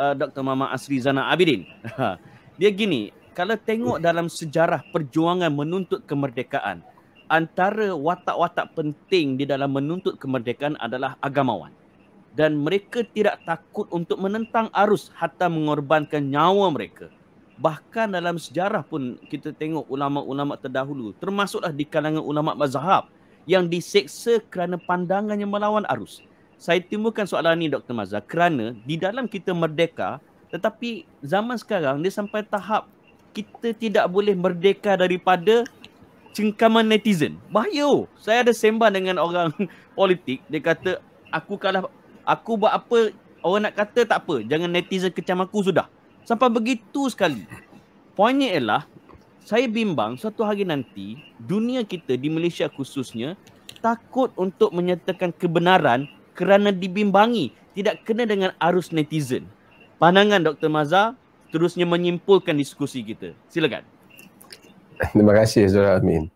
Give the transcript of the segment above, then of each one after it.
uh, eh, Dr. Mama Asri Zana Abidin. Dia gini, kalau tengok dalam sejarah perjuangan menuntut kemerdekaan, antara watak-watak penting di dalam menuntut kemerdekaan adalah agamawan. Dan mereka tidak takut untuk menentang arus hatta mengorbankan nyawa mereka. Bahkan dalam sejarah pun kita tengok ulama-ulama terdahulu, termasuklah di kalangan ulama mazhab yang diseksa kerana pandangannya melawan arus saya timbulkan soalan ni Dr. Mazhar kerana di dalam kita merdeka tetapi zaman sekarang dia sampai tahap kita tidak boleh merdeka daripada cengkaman netizen. Bahaya. Saya ada sembang dengan orang politik dia kata aku kalah aku buat apa orang nak kata tak apa jangan netizen kecam aku sudah. Sampai begitu sekali. Poinnya ialah saya bimbang suatu hari nanti dunia kita di Malaysia khususnya takut untuk menyatakan kebenaran kerana dibimbangi tidak kena dengan arus netizen. Pandangan Dr. Mazhar terusnya menyimpulkan diskusi kita. Silakan. Terima kasih Zura Amin.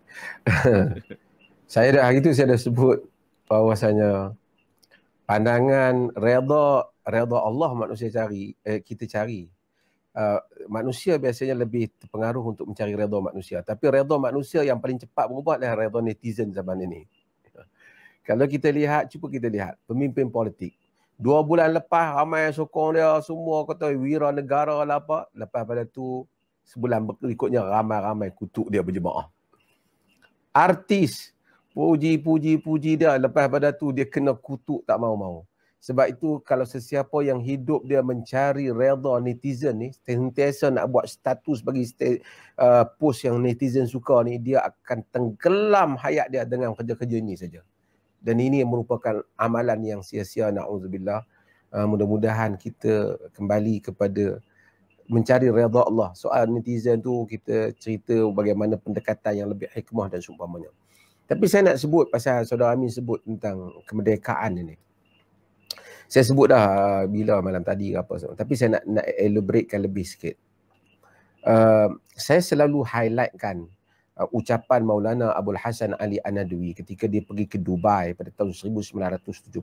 saya dah hari itu saya dah sebut bahawasanya pandangan reda reda Allah manusia cari eh, kita cari Uh, manusia biasanya lebih terpengaruh untuk mencari reda manusia. Tapi reda manusia yang paling cepat berubah adalah redha netizen zaman ini. Kalau kita lihat, cuba kita lihat pemimpin politik. Dua bulan lepas ramai yang sokong dia semua kata eh, wira negara lah apa. Lepas pada tu sebulan berikutnya ramai-ramai kutuk dia berjemaah. Artis puji-puji-puji dia lepas pada tu dia kena kutuk tak mau-mau. Sebab itu kalau sesiapa yang hidup dia mencari reda netizen ni, sentiasa nak buat status bagi uh, post yang netizen suka ni, dia akan tenggelam hayat dia dengan kerja-kerja ni saja. Hmm dan ini merupakan amalan yang sia-sia naudzubillah uh, mudah-mudahan kita kembali kepada mencari redha Allah soal netizen tu kita cerita bagaimana pendekatan yang lebih hikmah dan seumpamanya tapi saya nak sebut pasal saudara Amin sebut tentang kemerdekaan ini saya sebut dah ah, bila malam tadi apa semua. Tapi saya nak, nak elaborate lebih sikit. Uh, saya selalu highlightkan uh, ucapan Maulana Abdul Hasan Ali Anadwi ketika dia pergi ke Dubai pada tahun 1974.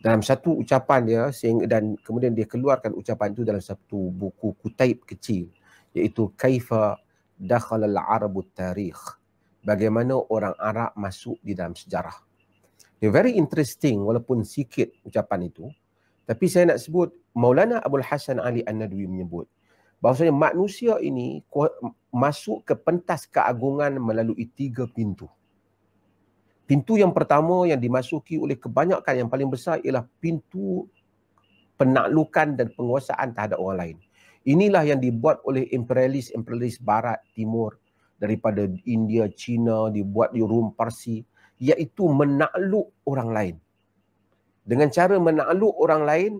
Dalam satu ucapan dia sehingga, dan kemudian dia keluarkan ucapan itu dalam satu buku kutaib kecil iaitu Kaifa Dakhal al-Arabu Tarikh Bagaimana orang Arab masuk di dalam sejarah Dia very interesting walaupun sikit ucapan itu Tapi saya nak sebut Maulana Abdul Hasan Ali An-Nadwi menyebut Bahasanya manusia ini masuk ke pentas keagungan melalui tiga pintu. Pintu yang pertama yang dimasuki oleh kebanyakan yang paling besar ialah pintu penaklukan dan penguasaan terhadap orang lain. Inilah yang dibuat oleh imperialis-imperialis barat, timur, daripada India, China, dibuat di Rum, Parsi, iaitu menakluk orang lain. Dengan cara menakluk orang lain,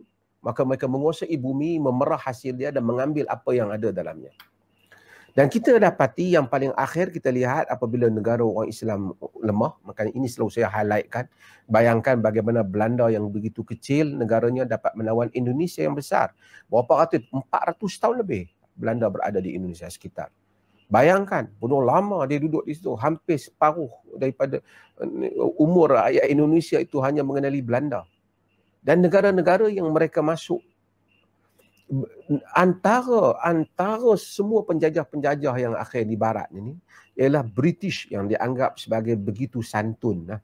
maka mereka menguasai bumi, memerah hasil dia dan mengambil apa yang ada dalamnya. Dan kita dapati yang paling akhir kita lihat apabila negara orang Islam lemah, maka ini selalu saya highlightkan, bayangkan bagaimana Belanda yang begitu kecil negaranya dapat menawan Indonesia yang besar. Berapa ratus, 400 tahun lebih Belanda berada di Indonesia sekitar. Bayangkan, bunuh lama dia duduk di situ, hampir separuh daripada eh, umur rakyat Indonesia itu hanya mengenali Belanda dan negara-negara yang mereka masuk antara antara semua penjajah-penjajah yang akhir di barat ini ialah British yang dianggap sebagai begitu santun lah.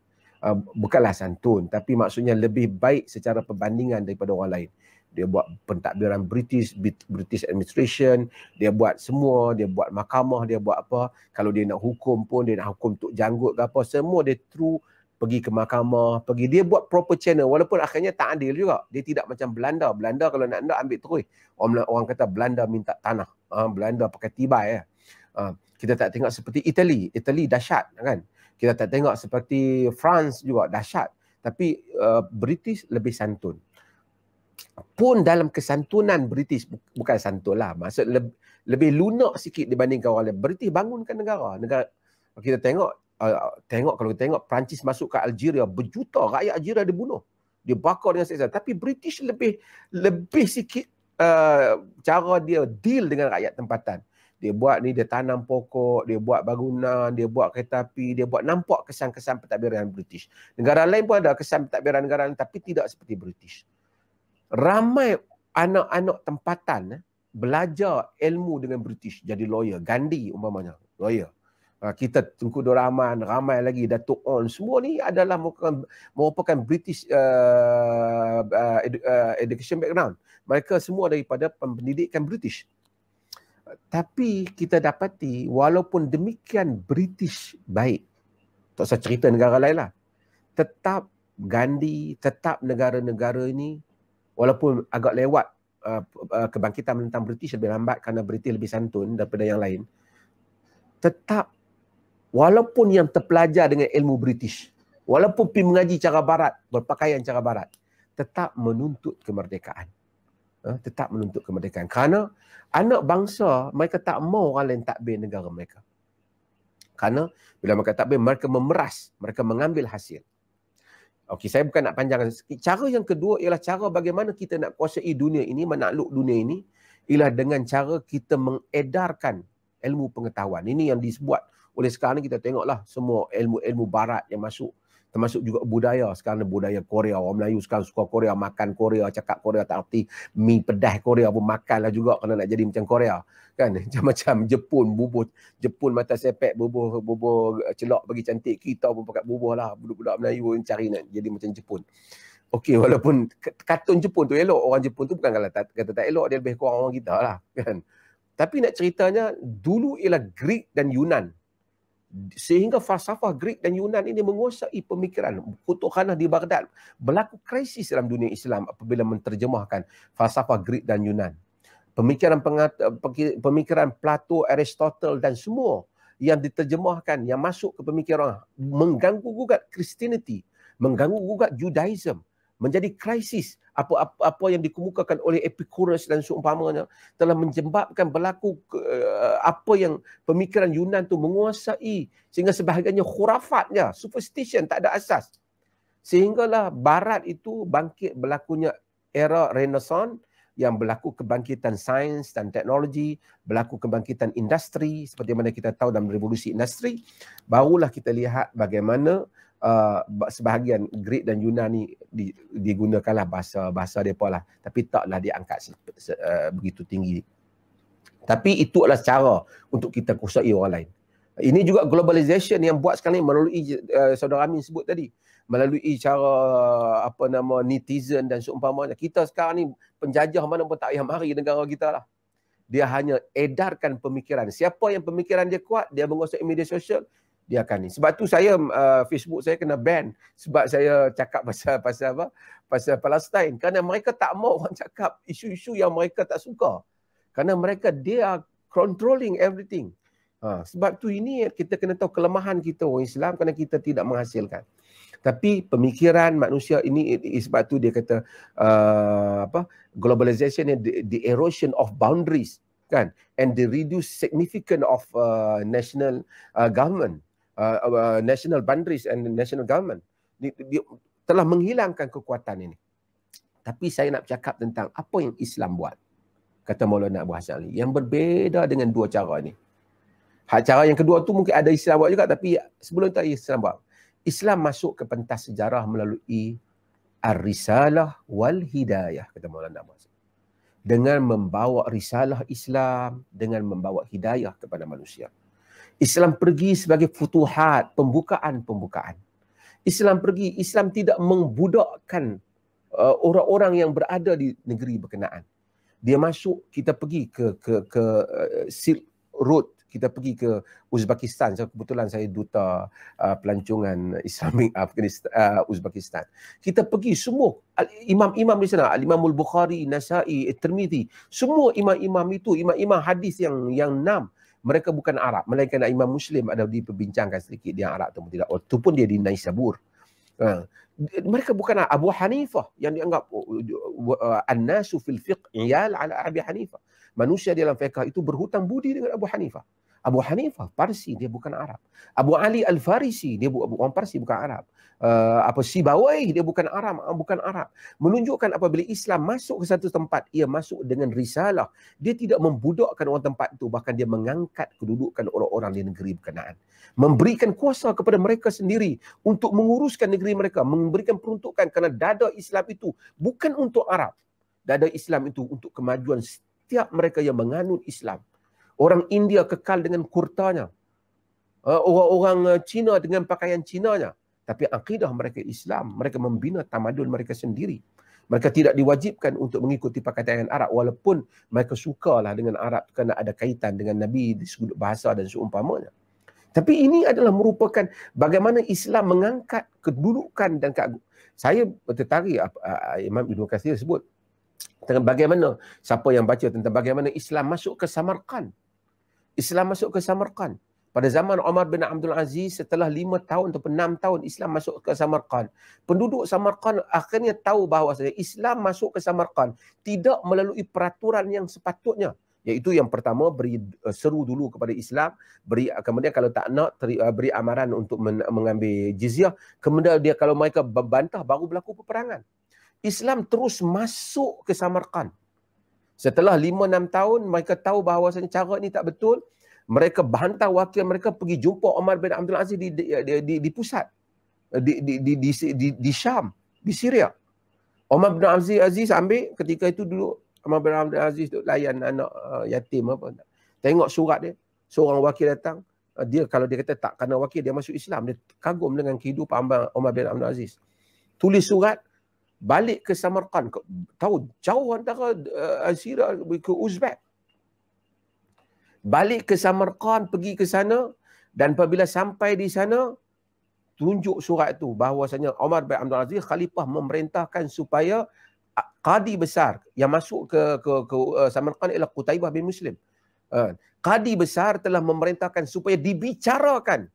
bukanlah santun tapi maksudnya lebih baik secara perbandingan daripada orang lain dia buat pentadbiran British British administration dia buat semua dia buat mahkamah dia buat apa kalau dia nak hukum pun dia nak hukum untuk janggut ke apa semua dia true pergi ke mahkamah, pergi dia buat proper channel walaupun akhirnya tak adil juga. Dia tidak macam Belanda. Belanda kalau nak nak ambil terus. Orang orang kata Belanda minta tanah. Ha, Belanda pakai tibai ya. Ha, kita tak tengok seperti Italy. Italy dahsyat kan. Kita tak tengok seperti France juga dahsyat. Tapi uh, British lebih santun. Pun dalam kesantunan British bukan santun lah. Maksud le- lebih lunak sikit dibandingkan orang lain. British bangunkan negara. Negara kita tengok Ah, ah, tengok kalau kita tengok Perancis masuk ke Algeria berjuta rakyat Algeria dibunuh dia bakar dengan seksa tapi British lebih lebih sikit uh, cara dia deal dengan rakyat tempatan dia buat ni dia tanam pokok dia buat bangunan dia buat kereta api dia buat nampak kesan-kesan pentadbiran British negara lain pun ada kesan pentadbiran negara lain tapi tidak seperti British ramai anak-anak tempatan eh, belajar ilmu dengan British jadi lawyer Gandhi umpamanya lawyer Ah, kita Tunku Rahman, ramai lagi Datuk On semua ni adalah merupakan, merupakan British uh, uh, education background. Mereka semua daripada pendidikan British. Tapi kita dapati walaupun demikian British baik. Tak usah cerita negara lain lah. Tetap Gandhi, tetap negara-negara ini walaupun agak lewat uh, kebangkitan menentang British lebih lambat kerana British lebih santun daripada yang lain. Tetap walaupun yang terpelajar dengan ilmu British, walaupun pergi mengaji cara barat, berpakaian cara barat, tetap menuntut kemerdekaan. Ha? Tetap menuntut kemerdekaan. Kerana anak bangsa, mereka tak mau orang lain takbir negara mereka. Kerana bila mereka takbir, mereka memeras, mereka mengambil hasil. Okey, saya bukan nak panjangkan. Cara yang kedua ialah cara bagaimana kita nak kuasai dunia ini, menakluk dunia ini, ialah dengan cara kita mengedarkan ilmu pengetahuan. Ini yang disebut oleh sekarang ni kita tengoklah semua ilmu-ilmu barat yang masuk termasuk juga budaya sekarang ni budaya Korea orang Melayu sekarang suka Korea makan Korea cakap Korea tak erti mi pedas Korea pun lah juga kerana nak jadi macam Korea kan macam-macam Jepun bubur Jepun mata sepet bubur bubur eh, celok bagi cantik kita pun pakai bubuh lah budak-budak Melayu pun cari nak jadi macam Jepun Okey walaupun kartun Jepun tu elok orang Jepun tu bukan kata, kata tak elok dia lebih kurang orang kita lah kan tapi nak ceritanya dulu ialah Greek dan Yunan sehingga falsafah Greek dan Yunan ini menguasai pemikiran kutukanah di Baghdad berlaku krisis dalam dunia Islam apabila menterjemahkan falsafah Greek dan Yunan pemikiran pengat, pemikiran Plato Aristotle dan semua yang diterjemahkan yang masuk ke pemikiran mengganggu gugat Christianity mengganggu gugat Judaism menjadi krisis apa-apa apa yang dikemukakan oleh Epicurus dan seumpamanya telah menjembatkan berlaku uh, apa yang pemikiran Yunan tu menguasai sehingga sebahagiannya khurafatnya superstition tak ada asas sehinggalah barat itu bangkit berlakunya era renaissance yang berlaku kebangkitan sains dan teknologi, berlaku kebangkitan industri seperti mana kita tahu dalam revolusi industri, barulah kita lihat bagaimana uh, sebahagian Greek dan Yunani di, digunakanlah bahasa bahasa mereka lah. Tapi taklah diangkat se, se, uh, begitu tinggi. Tapi itu adalah cara untuk kita kuasai orang lain. Ini juga globalisation yang buat sekarang ini melalui uh, saudara Amin sebut tadi. Melalui cara apa nama netizen dan seumpamanya. Kita sekarang ni penjajah mana pun tak payah mari negara kita lah. Dia hanya edarkan pemikiran. Siapa yang pemikiran dia kuat, dia menguasai media sosial, dia akan ni. Sebab tu saya uh, Facebook saya kena ban sebab saya cakap pasal pasal apa? Pasal Palestin. Kerana mereka tak mau orang cakap isu-isu yang mereka tak suka. Kerana mereka dia controlling everything. Ha, sebab tu ini kita kena tahu kelemahan kita orang Islam kerana kita tidak menghasilkan. Tapi pemikiran manusia ini sebab tu dia kata uh, apa globalization the, the erosion of boundaries kan and the reduce significant of uh, national uh, government uh, uh, national boundaries and national government di, di, telah menghilangkan kekuatan ini. Tapi saya nak cakap tentang apa yang Islam buat. Kata Maulana Abu Hassan ni. Yang berbeza dengan dua cara ini. Hal cara yang kedua tu mungkin ada Islam buat juga. Tapi sebelum tu Islam buat. Islam masuk ke pentas sejarah melalui Ar-Risalah wal-Hidayah. Kata Maulana Abu Hassan. Dengan membawa risalah Islam. Dengan membawa hidayah kepada manusia. Islam pergi sebagai futuhat, pembukaan-pembukaan. Islam pergi, Islam tidak membudakkan uh, orang-orang yang berada di negeri berkenaan. Dia masuk, kita pergi ke ke ke uh, Silk Road, kita pergi ke Uzbekistan. Saya kebetulan saya duta uh, pelancongan Islamic uh, uh Uzbekistan. Kita pergi semua imam-imam di sana, Imam Al-Bukhari, Nasa'i, Tirmizi, semua imam-imam itu, imam-imam hadis yang yang enam mereka bukan Arab melainkan imam muslim ada diperbincangkan sedikit dia Arab atau tidak itu oh, pun dia di Naisabur ha. mereka bukan Abu Hanifah yang dianggap oh, oh, annasu fil fiqh ya ala Abi Hanifah manusia dalam fiqh itu berhutang budi dengan Abu Hanifah Abu Hanifah Parsi dia bukan Arab. Abu Ali Al Farisi dia bu- orang Parsi bukan Arab. Uh, apa Sibawai dia bukan Arab, uh, bukan Arab. Menunjukkan apabila Islam masuk ke satu tempat, ia masuk dengan risalah. Dia tidak membudakkan orang tempat itu, bahkan dia mengangkat kedudukan orang-orang di negeri berkenaan. Memberikan kuasa kepada mereka sendiri untuk menguruskan negeri mereka, memberikan peruntukan kerana dada Islam itu bukan untuk Arab. Dada Islam itu untuk kemajuan setiap mereka yang menganut Islam. Orang India kekal dengan kurtanya. Ah, orang-orang ah, Cina dengan pakaian Cinanya. Tapi akidah mereka Islam. Mereka membina tamadun mereka sendiri. Mereka tidak diwajibkan untuk mengikuti pakaian Arab. Walaupun mereka sukalah dengan Arab kerana ada kaitan dengan Nabi di sudut bahasa dan seumpamanya. Tapi ini adalah merupakan bagaimana Islam mengangkat kedudukan dan keagungan. Saya tertarik apa, ah, Imam Ibn Kathir sebut tentang bagaimana siapa yang baca tentang bagaimana Islam masuk ke Samarkand Islam masuk ke Samarkand. Pada zaman Omar bin Abdul Aziz, setelah lima tahun atau enam tahun Islam masuk ke Samarkand. Penduduk Samarkand akhirnya tahu bahawa Islam masuk ke Samarkand tidak melalui peraturan yang sepatutnya. Iaitu yang pertama, beri eh, seru dulu kepada Islam. beri eh, Kemudian kalau tak nak, teri, eh, beri amaran untuk men, mengambil jizyah. Kemudian dia kalau mereka bantah, baru berlaku peperangan. Islam terus masuk ke Samarkand. Setelah 5-6 tahun, mereka tahu bahawa cara ini tak betul. Mereka bantah wakil mereka pergi jumpa Omar bin Abdul Aziz di, di, di, di, di pusat. Di, di, di, di, di, di Syam, di Syria. Omar bin Abdul Aziz ambil ketika itu duduk. Omar bin Abdul Aziz duduk layan anak uh, yatim. apa. Tengok surat dia. Seorang wakil datang. Uh, dia kalau dia kata tak kena wakil, dia masuk Islam. Dia kagum dengan kehidupan Omar bin Abdul Aziz. Tulis surat balik ke Samarkand ke, tahu jauh antara uh, eh, Asira ke Uzbek balik ke Samarkand pergi ke sana dan apabila sampai di sana tunjuk surat itu bahwasanya Omar bin Abdul Aziz khalifah memerintahkan supaya qadi besar yang masuk ke ke, ke uh, Samarkand ialah Qutaibah bin Muslim uh, qadi besar telah memerintahkan supaya dibicarakan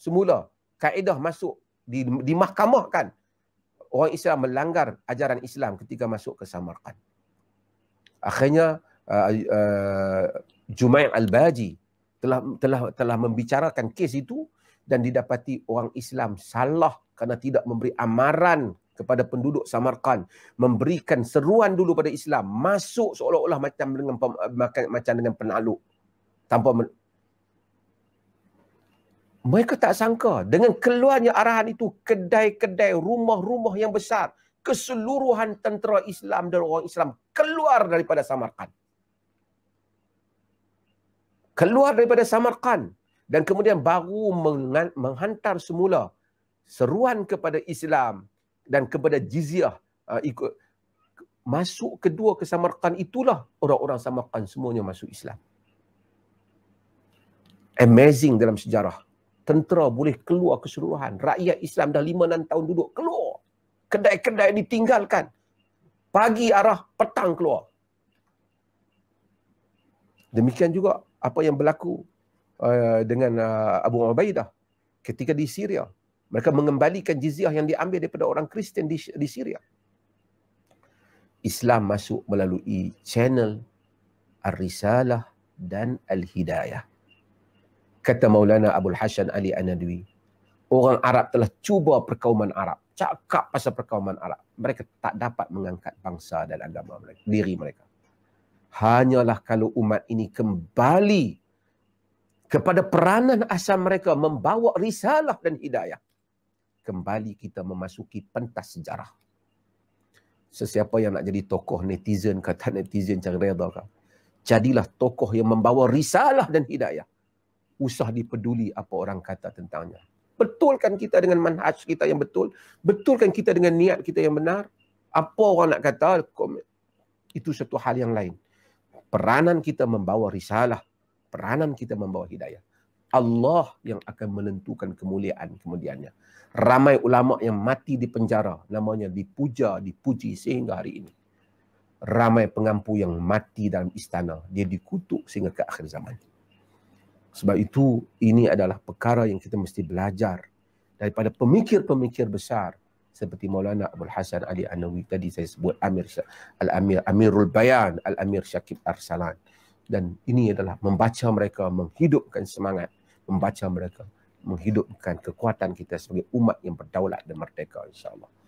semula kaedah masuk di, dimahkamahkan di orang Islam melanggar ajaran Islam ketika masuk ke Samarkand. Akhirnya uh, uh, Jumaim Al-Baji telah telah telah membicarakan kes itu dan didapati orang Islam salah kerana tidak memberi amaran kepada penduduk Samarkand memberikan seruan dulu pada Islam masuk seolah-olah macam dengan macam dengan penakluk tanpa mereka tak sangka dengan keluarnya arahan itu, kedai-kedai, rumah-rumah yang besar, keseluruhan tentera Islam dan orang Islam keluar daripada Samarkand. Keluar daripada Samarkand dan kemudian baru menghantar semula seruan kepada Islam dan kepada jizyah uh, masuk kedua ke Samarkand itulah orang-orang Samarkand semuanya masuk Islam. Amazing dalam sejarah tentera boleh keluar keseluruhan. Rakyat Islam dah lima enam tahun duduk, keluar. Kedai-kedai ditinggalkan. Pagi arah petang keluar. Demikian juga apa yang berlaku uh, dengan uh, Abu Ubaidah ketika di Syria. Mereka mengembalikan jizyah yang diambil daripada orang Kristian di, di Syria. Islam masuk melalui channel Ar-Risalah dan Al-Hidayah kata Maulana Abdul Hasan Ali Anadwi, orang Arab telah cuba perkauman Arab. Cakap pasal perkauman Arab. Mereka tak dapat mengangkat bangsa dan agama mereka, diri mereka. Hanyalah kalau umat ini kembali kepada peranan asal mereka membawa risalah dan hidayah. Kembali kita memasuki pentas sejarah. Sesiapa yang nak jadi tokoh netizen, kata netizen cara reda kau. Jadilah tokoh yang membawa risalah dan hidayah usah dipeduli apa orang kata tentangnya. Betulkan kita dengan manhaj kita yang betul. Betulkan kita dengan niat kita yang benar. Apa orang nak kata, itu satu hal yang lain. Peranan kita membawa risalah. Peranan kita membawa hidayah. Allah yang akan menentukan kemuliaan kemudiannya. Ramai ulama yang mati di penjara. Namanya dipuja, dipuji sehingga hari ini. Ramai pengampu yang mati dalam istana. Dia dikutuk sehingga ke akhir zaman. Sebab itu ini adalah perkara yang kita mesti belajar daripada pemikir-pemikir besar seperti Maulana Abdul Hasan Ali Anawi tadi saya sebut Amir Al Amir Amirul Bayan Al Amir Syakib Arsalan dan ini adalah membaca mereka menghidupkan semangat membaca mereka menghidupkan kekuatan kita sebagai umat yang berdaulat dan merdeka insyaallah